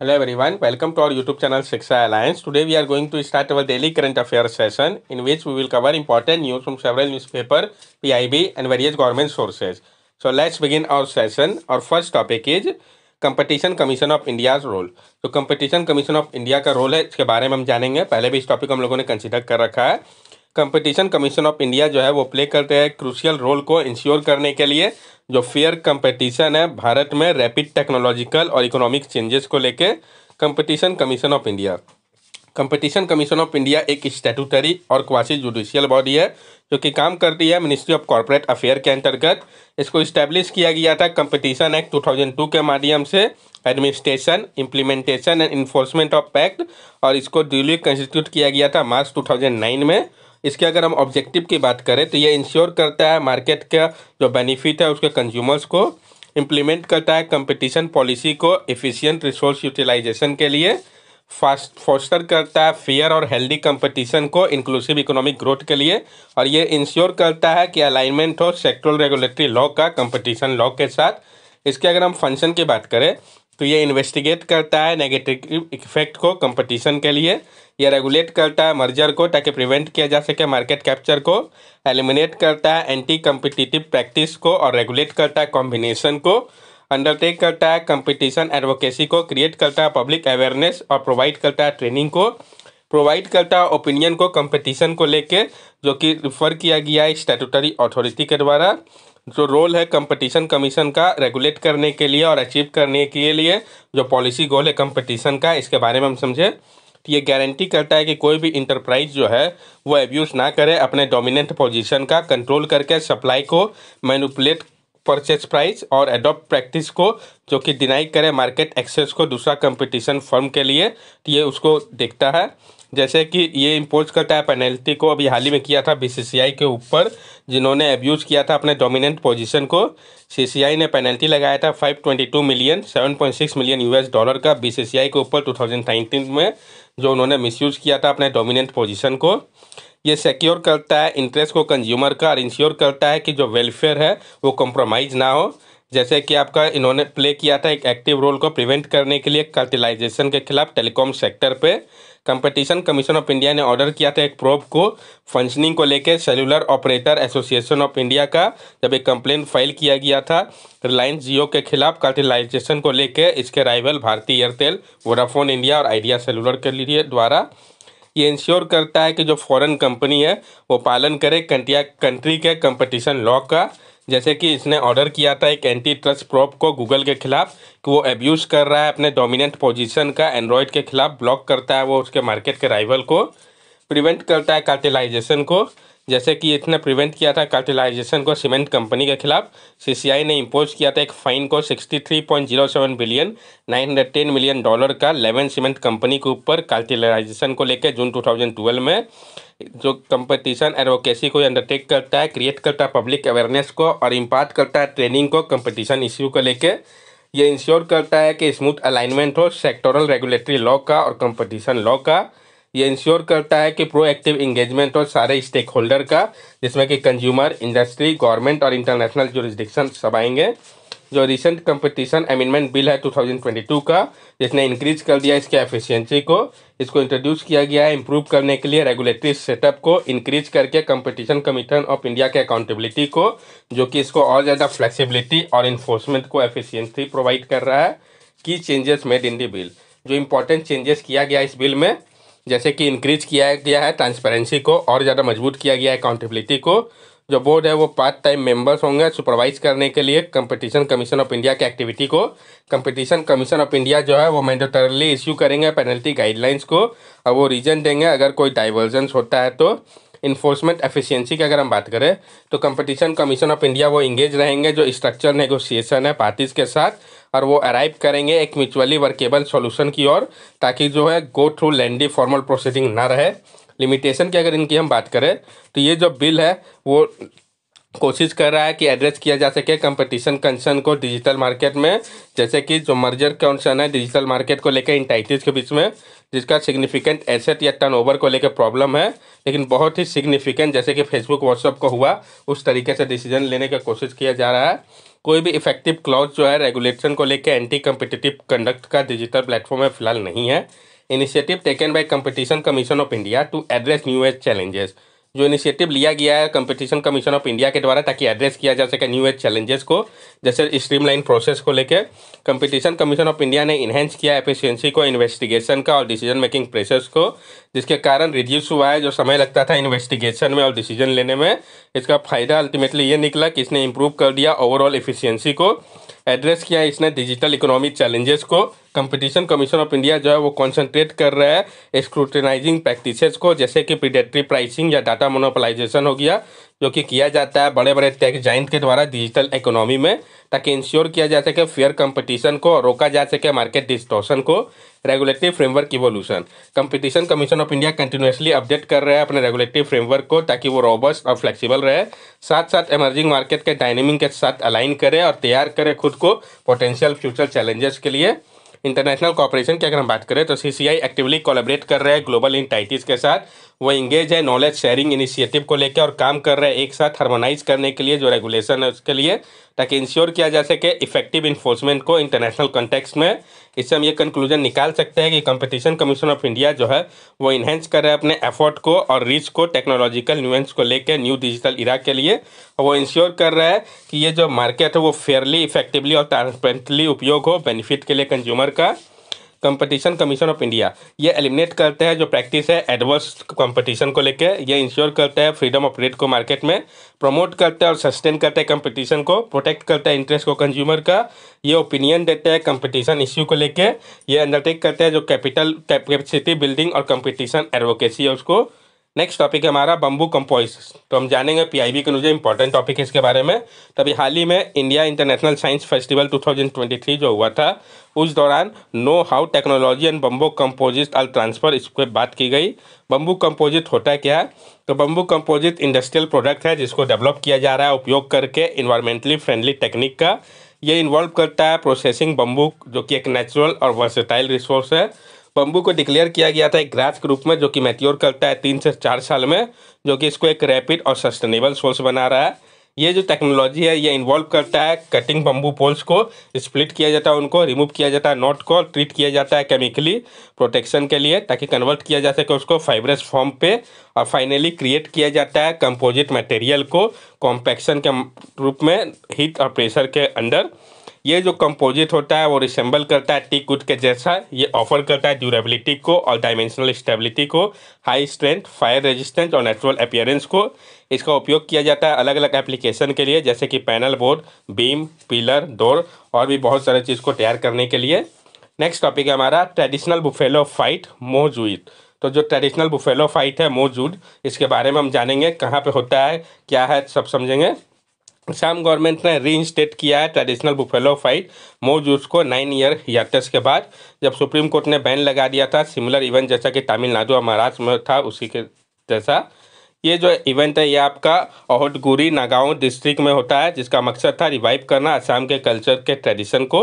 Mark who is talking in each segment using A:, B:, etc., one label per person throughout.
A: Hello everyone, welcome to our YouTube channel Shiksha Alliance. Today we are going to start our daily current affairs session in which we will cover important news from several newspaper, PIB and various government sources. So let's begin our session. Our first topic is competition commission of India role तो competition commission of India का role है इसके बारे में हम जानेंगे पहले भी इस टॉपिक हम लोगों ने कंसिडर कर रखा है कंपटीशन कमीशन ऑफ इंडिया जो है वो प्ले करते हैं क्रूशियल रोल को इंश्योर करने के लिए जो फेयर कंपटीशन है भारत में रैपिड टेक्नोलॉजिकल और इकोनॉमिक चेंजेस को लेके competition commission of India competition commission of India एक स्टेटूटरी और क्वासी जुडिशियल बॉडी है जो कि काम करती है मिनिस्ट्री ऑफ कॉरपोरेट अफेयर के अंतर्गत इसको इस्टेब्लिश किया गया था कंपटीशन एक्ट 2002 के माध्यम से administration implementation and enforcement of pact और इसको ड्यूली कंस्टिट्यूट किया गया था मार्च 2009 में इसके अगर हम ऑब्जेक्टिव की बात करें तो ये इंश्योर करता है मार्केट का जो बेनिफिट है उसके कंज्यूमर्स को इम्प्लीमेंट करता है कंपटीशन पॉलिसी को एफिशिएंट रिसोर्स यूटिलाइजेशन के लिए फास्ट फोस्टर करता है फेयर और हेल्दी कंपटीशन को इंक्लूसिव इकोनॉमिक ग्रोथ के लिए और ये इंश्योर करता है कि अलाइनमेंट हो सेक्ट्रल रेगुलेटरी लॉ का कंपटीशन लॉ के साथ इसके अगर हम फंक्शन की बात करें तो ये इन्वेस्टिगेट करता है नेगेटिव इफेक्ट को कंपटीशन के लिए ये रेगुलेट करता है मर्जर को ताकि प्रिवेंट किया जा सके मार्केट कैप्चर को एलिमिनेट करता है एंटी कम्पिटिटिव प्रैक्टिस को और रेगुलेट करता है कॉम्बिनेशन को अंडरटेक करता है कंपटीशन एडवोकेसी को क्रिएट करता है पब्लिक अवेयरनेस और प्रोवाइड करता है ट्रेनिंग को प्रोवाइड करता है ओपिनियन को कंपटीशन को लेके जो कि रिफर किया गया है स्टेटूटरी अथॉरिटी के द्वारा जो रोल है कंपटीशन कमीशन का रेगुलेट करने के लिए और अचीव करने के लिए जो पॉलिसी गोल है कंपटीशन का इसके बारे में हम समझे तो ये गारंटी करता है कि कोई भी इंटरप्राइज जो है वो एब्यूज़ ना करे अपने डोमिनेंट पोजीशन का कंट्रोल करके सप्लाई को मैनुपलेट परचेज प्राइस और एडोप्ट प्रैक्टिस को जो कि डिनाई करे मार्केट एक्सेस को दूसरा कंपटीशन फर्म के लिए तो ये उसको देखता है जैसे कि ये इम्पोज करता है पेनल्टी को अभी हाल ही में किया था बीसीसीआई के ऊपर जिन्होंने एब्यूज़ किया था अपने डोमिनेंट पोजीशन को सीसीआई ने पेनल्टी लगाया था 522 मिलियन 7.6 मिलियन यूएस डॉलर का बीसीसीआई के ऊपर 2019 में जो उन्होंने मिसयूज़ किया था अपने डोमिनेंट पोजिशन को ये सिक्योर करता है इंटरेस्ट को कंज्यूमर का और इंश्योर करता है कि जो वेलफेयर है वो कॉम्प्रोमाइज़ ना हो जैसे कि आपका इन्होंने प्ले किया था एक एक्टिव रोल को प्रिवेंट करने के लिए कर्टिलाइजेशन के खिलाफ टेलीकॉम सेक्टर पे कंपटीशन कमीशन ऑफ इंडिया ने ऑर्डर किया था एक प्रोब को फंक्शनिंग को लेकर cellular operator association of India का जब एक कंप्लेन फाइल किया गया था रिलायंस जियो के खिलाफ कर्टिलाइजेशन को लेकर इसके राइवल भारतीय एयरटेल वोडाफोन इंडिया और आइडिया सेलुलर के लिए द्वारा ये इंश्योर करता है कि जो फॉरेन कंपनी है वो पालन करे कंट्री के कंपटीशन लॉ का जैसे कि इसने ऑर्डर किया था एक एंटी ट्रस्ट प्रॉप को गूगल के खिलाफ कि वो एब्यूज़ कर रहा है अपने डोमिनेंट पोजीशन का एंड्रॉयड के खिलाफ ब्लॉक करता है वो उसके मार्केट के राइवल को प्रिवेंट करता है कार्टिलाइजेशन को जैसे कि इसने प्रिवेंट किया था कार्टिलाइजेशन को सीमेंट कंपनी के खिलाफ सीसीआई ने इम्पोज किया था एक फ़ाइन को 63.07 बिलियन 910 मिलियन डॉलर का लेवन सीमेंट कंपनी के ऊपर कार्टिलाइजेशन को लेकर जून 2012 में जो कंपटीशन एडवोकेसी को अंडरटेक करता है क्रिएट करता है पब्लिक अवेयरनेस को और इम्पार्ट करता है ट्रेनिंग को कंपटीशन इश्यू को लेकर यह इंश्योर करता है कि स्मूथ अलाइनमेंट हो सेक्टोरल रेगुलेटरी लॉ का और कंपटीशन लॉ का ये इंश्योर करता है कि प्रोएक्टिव इंगेजमेंट और सारे स्टेक होल्डर का जिसमें कि कंज्यूमर इंडस्ट्री गवर्नमेंट और इंटरनेशनल जोरिस्डिक्शन सब आएंगे जो रिसेंट कंपटीशन अमेंडमेंट बिल है 2022 का जिसने इंक्रीज कर दिया इसके एफिशिएंसी को इसको इंट्रोड्यूस किया गया है इम्प्रूव करने के लिए रेगुलेटरी सेटअप को इंक्रीज करके कंपटीशन कमीशन ऑफ इंडिया के अकाउंटेबिलिटी को जो कि इसको और ज़्यादा फ्लेक्सिबिलिटी और इन्फोर्समेंट को एफिशिएंसी प्रोवाइड कर रहा है की changes made in the bill जो इम्पोर्टेंट चेंजेस किया गया इस बिल में जैसे कि इंक्रीज किया गया है ट्रांसपेरेंसी को और ज़्यादा मजबूत किया गया है अकाउंटेबिलिटी को जो बोर्ड है वो पार्ट टाइम मेंबर्स होंगे सुपरवाइज करने के लिए कंपटीशन कमीशन ऑफ इंडिया के एक्टिविटी को कंपटीशन कमीशन ऑफ इंडिया जो है वो मैंडेटरली इश्यू करेंगे पेनल्टी गाइडलाइंस को और वो रीजन देंगे अगर कोई डाइवर्जेंस होता है तो इन्फोर्समेंट एफिशिएंसी की अगर हम बात करें तो कंपटीशन कमीशन ऑफ इंडिया वो इंगेज रहेंगे जो स्ट्रक्चर नेगोशिएशन है पार्टीज़ के साथ और वो अराइव करेंगे एक म्यूचुअली वर्केबल सॉल्यूशन की ओर ताकि जो है go through lengthy formal proceeding ना रहे लिमिटेशन की अगर इनकी हम बात करें तो ये जो बिल है वो कोशिश कर रहा है कि एड्रेस किया जा सके कंपटीशन कंसर्न को डिजिटल मार्केट में जैसे कि जो मर्जर कंसर्न है डिजिटल मार्केट को लेकर इंटाइटिस के बीच में जिसका सिग्निफिकेंट एसेट या टर्नओवर को लेकर प्रॉब्लम है लेकिन बहुत ही सिग्निफिकेंट जैसे कि फेसबुक व्हाट्सअप को हुआ उस तरीके से डिसीजन लेने का कोशिश किया जा रहा है कोई भी इफेक्टिव क्लॉज जो है रेगुलेशन को लेकर एंटी कम्पिटिटिव कंडक्ट का डिजिटल प्लेटफॉर्म में फिलहाल नहीं है initiative taken by competition commission of India to address new age challenges जो इनिशिएटिव लिया गया है कंपटीशन कमीशन ऑफ इंडिया के द्वारा ताकि एड्रेस किया जा सके न्यू एज चैलेंजेस को जैसे स्ट्रीमलाइन प्रोसेस को लेकर कंपटीशन कमीशन ऑफ इंडिया ने इन्हेंस किया एफिशिएंसी को इन्वेस्टिगेशन का और डिसीजन मेकिंग प्रोसेस को जिसके कारण रिड्यूस हुआ है जो समय लगता था इन्वेस्टिगेशन में और डिसीजन लेने में इसका फायदा अल्टीमेटली ये निकला कि इसने इम्प्रूव कर दिया ओवरऑल एफिशियंसी को एड्रेस किया है इसने डिजिटल इकोनॉमी चैलेंजेस को कंपटीशन कमीशन ऑफ इंडिया जो है वो कॉन्सेंट्रेट कर रहा है स्क्रूटनाइजिंग प्रैक्टिसेस को जैसे कि प्रीडेटरी प्राइसिंग या डाटा मोनोपलाइजेशन हो गया जो कि किया जाता है बड़े बड़े टेक जाइंट के द्वारा डिजिटल इकोनॉमी में ताकि इंश्योर किया जा सके फेयर कंपटीशन को और रोका जा सके मार्केट डिस्टोशन को regulatory framework evolution competition commission of India continuously update कर रहा है अपने रेगुलेटरी फ्रेमवर्क को ताकि वो रॉबस्ट और फ्लेक्सिबल रहे साथ साथ एमर्जिंग मार्केट के डायनेमिंग के साथ अलाइन करे और तैयार करे खुद को पोटेंशियल फ्यूचर चैलेंजेस के लिए इंटरनेशनल कॉपरेशन की अगर हम बात करें तो सी सी आई एक्टिवली कोलेबरेट कर रहे हैं ग्लोबल इंटाइटीज़ के साथ वो इंगेज है नॉलेज शेयरिंग इनिशिएटिव को लेकर और काम कर रहे हैं एक साथ हार्मोनाइज करने के लिए जो रेगुलेशन है उसके लिए ताकि इंश्योर किया जा सके इफेक्टिव इन्फोर्समेंट को इंटरनेशनल कॉन्टेक्स्ट में इससे हम ये कंक्लूजन निकाल सकते हैं कि कंपटीशन कमीशन ऑफ इंडिया जो है वो इन्हेंस कर रहा है अपने एफर्ट को और रिच को टेक्नोलॉजिकल न्यूएंस को लेकर न्यू डिजिटल इरा के लिए और वो इंश्योर कर रहा है कि ये जो मार्केट है वो फेयरली इफेक्टिवली और ट्रांसपेरेंटली उपयोग हो बेनिफिट के लिए कंज्यूमर का कंपटीशन कमीशन ऑफ इंडिया ये एलिमिनेट करते हैं जो प्रैक्टिस है एडवर्स कंपटीशन को लेके ये इंश्योर करते हैं फ्रीडम ऑफ रेट को मार्केट में प्रमोट करते हैं और सस्टेन करते हैं कंपटीशन को प्रोटेक्ट करते हैं इंटरेस्ट को कंज्यूमर का ये ओपिनियन देते हैं कंपटीशन इश्यू को लेकर ये अंडरटेक करते हैं जो कैपिटल कैपेसिटी बिल्डिंग और कंपटीशन एडवोकेसी है उसको नेक्स्ट टॉपिक है हमारा बम्बू कम्पोइस तो हम जानेंगे पीआईबी के मुझे इंपॉर्टेंट टॉपिक है इसके बारे में तभी हाल ही में इंडिया इंटरनेशनल साइंस फेस्टिवल 2023 जो हुआ था उस दौरान know how technology and bamboo composite all transfer इस पर बात की गई बम्बू कम्पोजिट होता है क्या तो बम्बू कम्पोजिट इंडस्ट्रियल प्रोडक्ट है जिसको डेवलप किया जा रहा है उपयोग करके इन्वायरमेंटली फ्रेंडली टेक्निक का ये इन्वॉल्व करता है प्रोसेसिंग बम्बू जो कि एक नेचुरल और वर्सेटाइल रिसोर्स है बम्बू को डिक्लेयर किया गया था एक ग्रास के रूप में जो कि मेट्योर करता है तीन से चार साल में जो कि इसको एक रैपिड और सस्टेनेबल सोर्स बना रहा है ये जो टेक्नोलॉजी है ये इन्वॉल्व करता है कटिंग बम्बू पोल्स को स्प्लिट किया जाता है उनको रिमूव किया जाता है नॉट को ट्रीट किया जाता है केमिकली प्रोटेक्शन के लिए ताकि कन्वर्ट किया जा सके उसको फाइब्रस फॉर्म पे और फाइनली क्रिएट किया जाता है कंपोजिट मटेरियल को कॉम्पैक्शन के रूप में हीट और प्रेशर के अंडर ये जो कंपोजिट होता है वो रिसेंबल करता है टिक उठ के जैसा ये ऑफर करता है ड्यूरेबिलिटी को और डायमेंशनल स्टेबिलिटी को हाई स्ट्रेंथ फायर रेजिस्टेंस और नेचुरल अपियरेंस को इसका उपयोग किया जाता है अलग अलग एप्लीकेशन के लिए जैसे कि panel board beam pillar door और भी बहुत सारे चीज़ को तैयार करने के लिए नेक्स्ट टॉपिक है हमारा ट्रेडिशनल बुफेलो फाइट मोजूद तो जो ट्रेडिशनल बुफेलो फाइट है मोजूद इसके बारे में हम जानेंगे कहाँ पर होता है क्या है सब समझेंगे शाम गवर्नमेंट ने री इंस्टेट किया है ट्रेडिशनल बुफेलो फाइट मोज उसको नाइन ईयर याटस के बाद जब सुप्रीम कोर्ट ने बैन लगा दिया था सिमिलर इवेंट जैसा कि तमिलनाडु और महाराष्ट्र में था उसी के जैसा ये जो इवेंट है ये आपका ओहटगुरी नागांव डिस्ट्रिक्ट में होता है जिसका मकसद था रिवाइव करना आसाम के कल्चर के ट्रेडिशन को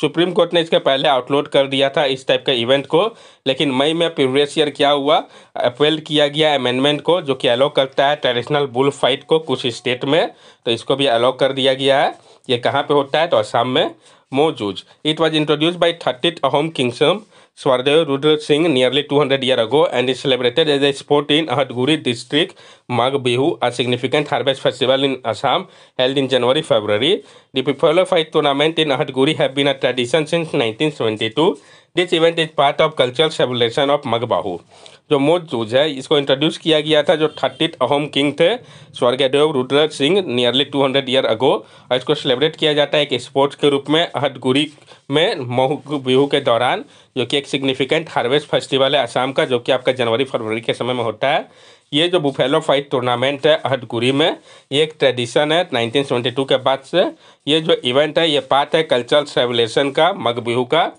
A: सुप्रीम कोर्ट ने इसके पहले आउटलोड कर दिया था इस टाइप के इवेंट को लेकिन मई में प्रीवियस ईयर क्या हुआ अपेल किया गया अमेंडमेंट को जो कि अलाउ करता है ट्रेडिशनल बुल फाइट को कुछ स्टेट में तो इसको भी अलाउ कर दिया गया है ये कहाँ पर होता है तो आसाम में Mohjuj it was introduced by thirtieth Ahom किंगसम Swardev Rudra Singh nearly 200 years ago and is celebrated as a sport in Ahadguri district. Mag Bihu, a significant harvest festival in Assam, held in January February. The popular fight tournament in Ahadguri have been a tradition since 1972. This event is part of cultural celebration of Magh Bihu जो मोज जूज है इसको introduce किया गया था जो thirtieth Ahom king थे Swargadeo Rudra Singh nearly two hundred year ago और इसको सेलिब्रेट किया जाता है एक स्पोर्ट्स के रूप में अहदगुरी में महू बिहू के दौरान जो कि एक सिग्निफिकेंट हार्वेस्ट फेस्टिवल है आसाम का जो कि आपका जनवरी फरवरी के समय में होता है ये जो बुफेलो फाइट टूर्नामेंट है अहदगुरी में ये एक ट्रेडिशन है 1972 के बाद से ये जो इवेंट है ये पार्ट है कल्चरल सेवलेशन का मग बिहू का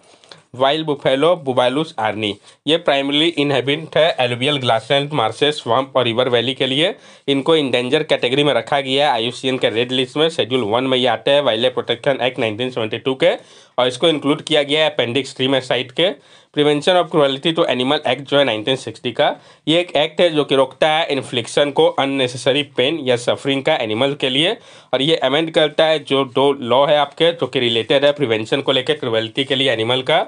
A: वाइल्ड बुफेलो बुबालुस आर्नी ये प्राइमरी इनहेबिट है एलोबियल ग्लासलैंड मार्सेस स्वाम्प और रिवर वैली के लिए इनको इंडेंजर कैटेगरी में रखा गया है आई के रेड लिस्ट में शेड्यूल वन में ये आते हैं wildlife protection act nineteen के और इसको इंक्लूड किया गया है अपेंडिक्स थ्री में साइट के prevention of cruelty to animal act जो है 1960 का ये एक एक्ट है जो कि रोकता है इन्फ्लिक्शन को अननेसेसरी पेन या सफरिंग का एनिमल के लिए और ये अमेंड करता है जो दो लॉ है आपके जो कि रिलेटेड है प्रिवेंशन को लेकर क्रुअलिटी के लिए एनिमल का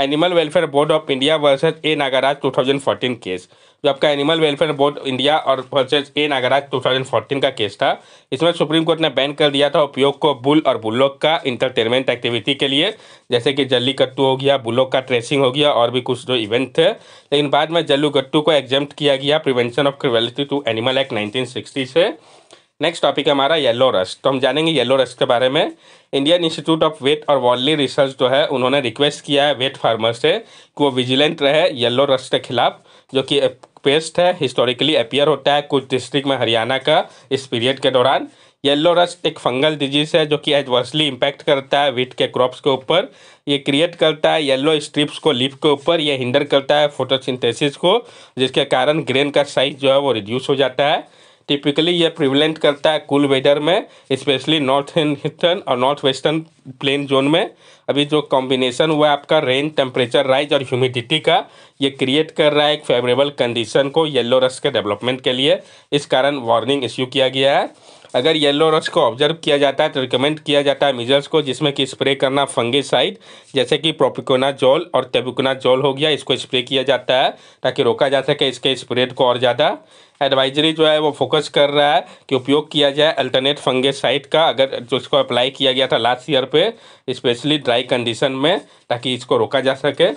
A: animal welfare board of India versus A Nagaraj 2014 case जो आपका एनिमल वेलफेयर बोर्ड इंडिया और वर्सेज ए नागराज 2014 का केस था इसमें सुप्रीम कोर्ट ने बैन कर दिया था उपयोग को बुल और बुल्लोक का इंटरटेनमेंट एक्टिविटी के लिए जैसे कि जल्ली कट्टू हो गया बुल्लोक का ट्रेसिंग हो गया और भी कुछ जो इवेंट थे लेकिन बाद में जल्लू को एग्जेम्प्ट किया गया prevention of cruelty to animal act nineteen से नेक्स्ट टॉपिक हमारा येलो रस्ट तो हम जानेंगे येलो रस्ट के बारे में इंडियन इंस्टीट्यूट ऑफ वेट और वॉल्ली रिसर्च जो है उन्होंने रिक्वेस्ट किया है वेट फार्मर से कि वो विजिलेंट रहे येलो रस्ट के खिलाफ जो कि पेस्ट है हिस्टोरिकली अपियर होता है कुछ डिस्ट्रिक्ट में हरियाणा का इस पीरियड के दौरान येलो रस्ट एक फंगल डिजीज है जो कि एडवर्सली इम्पैक्ट करता है वीट के क्रॉप्स के ऊपर ये क्रिएट करता है येलो स्ट्रिप्स को लीफ के ऊपर ये हिंडर करता है फोटोसिंथेसिस को जिसके कारण ग्रेन का साइज जो है वो रिड्यूस हो जाता है टिपिकली ये प्रिवलेंट करता है कूल वेदर में स्पेशली नॉर्थ ईस्टर्न और नॉर्थ वेस्टर्न प्लेन जोन में अभी जो कॉम्बिनेशन हुआ है आपका रेन टेम्परेचर राइज और ह्यूमिडिटी का ये क्रिएट कर रहा है एक फेवरेबल कंडीशन को येल्लो रस के डेवलपमेंट के लिए इस कारण वार्निंग इश्यू किया गया है अगर येलो रस को ऑब्जर्व किया जाता है तो रिकमेंड किया जाता है मिजल्स को जिसमें कि स्प्रे करना फंगेसाइड जैसे कि प्रोपिकोना जोल और तेबिकोना जोल हो गया इसको स्प्रे किया जाता है ताकि रोका जा सके इसके स्प्रेड को और ज़्यादा एडवाइजरी जो है वो फोकस कर रहा है कि उपयोग किया जाए अल्टरनेट फंगेसाइड का अगर जो इसको अप्लाई किया गया था लास्ट ईयर पर स्पेशली ड्राई कंडीशन में ताकि इसको रोका जा सके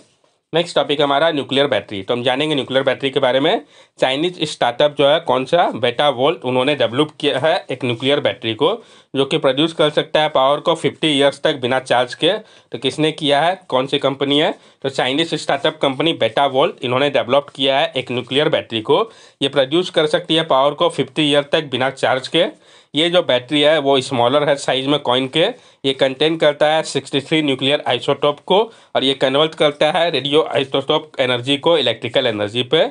A: नेक्स्ट टॉपिक हमारा न्यूक्लियर बैटरी तो हम जानेंगे न्यूक्लियर बैटरी के बारे में चाइनीज स्टार्टअप जो है कौन सा बेटा वोल्ट उन्होंने डेवलप किया है एक न्यूक्लियर बैटरी को जो कि प्रोड्यूस कर सकता है पावर को 50 इयर्स तक बिना चार्ज के तो किसने किया है कौन सी कंपनी है तो Chinese startup company Betavolt इन्होंने डेवलप किया है एक न्यूक्लियर बैटरी को ये प्रोड्यूस कर सकती है पावर को फिफ्टी ईयर तक बिना चार्ज के ये जो बैटरी है वो स्मॉलर है साइज में कॉइन के ये कंटेन करता है 63 न्यूक्लियर आइसोटॉप को और ये कन्वर्ट करता है रेडियो जो आइसोटोप एनर्जी को इलेक्ट्रिकल एनर्जी पे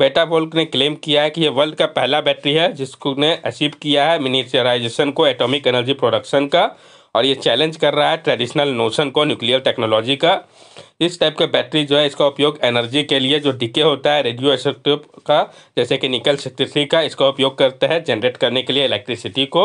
A: बेटा वोल्क ने क्लेम किया है कि यह वर्ल्ड का पहला बैटरी है जिसको ने अचीव किया है मिनिचराइजेशन को एटॉमिक एनर्जी प्रोडक्शन का और ये चैलेंज कर रहा है ट्रेडिशनल नोशन को न्यूक्लियर टेक्नोलॉजी का इस टाइप का बैटरी जो है इसका उपयोग एनर्जी के लिए जो डिके होता है रेडियो का जैसे कि निकल सिक्सटी का इसका उपयोग करते हैं जनरेट करने के लिए इलेक्ट्रिसिटी को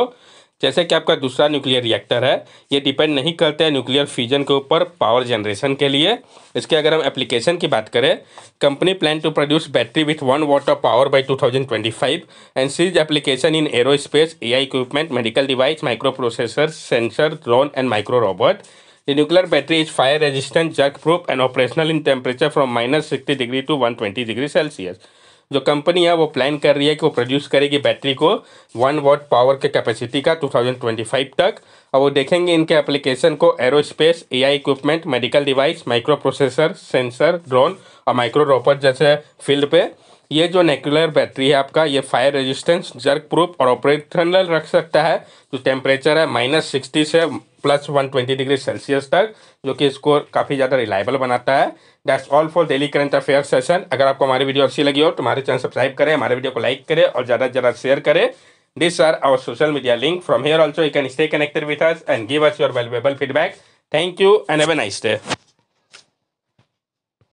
A: जैसे कि आपका दूसरा न्यूक्लियर रिएक्टर है ये डिपेंड नहीं करते हैं न्यूक्लियर फ्यूजन के ऊपर पावर जनरेशन के लिए इसके अगर हम एप्लीकेशन की बात करें company plan to produce battery with one watt of power by two thousand twenty five and sees application in space A I equipment medical device micro processor sensor drone and micro robot nuclear battery is fire resistant jerk proof and operational in temperature from minus sixty degree to one twenty degree Celsius जो company है वो plan कर रही है कि वो produce करेगी battery को वन वॉट पावर के कैपेसिटी का 2025 तक और वो देखेंगे इनके एप्लीकेशन को aerospace AI equipment medical device micro processor sensor drone और माइक्रो रोबोट जैसे फील्ड पे ये जो नेकुलर बैटरी है आपका ये फायर रेजिस्टेंस जर्क प्रूफ और ऑपरेशनल रख सकता है जो टेम्परेचर है माइनस सिक्सटी से plus one twenty degree Celsius तक जो कि इसको काफ़ी ज़्यादा रिलायबल बनाता है that's all for daily current affair session अगर आपको हमारी वीडियो अच्छी लगी हो तो हमारे चैनल सब्सक्राइब करें हमारे वीडियो को लाइक करें और ज़्यादा से ज़्यादा शेयर करें this are our social media link from here also you can stay connected with us and give us your valuable feedback thank you and have a nice day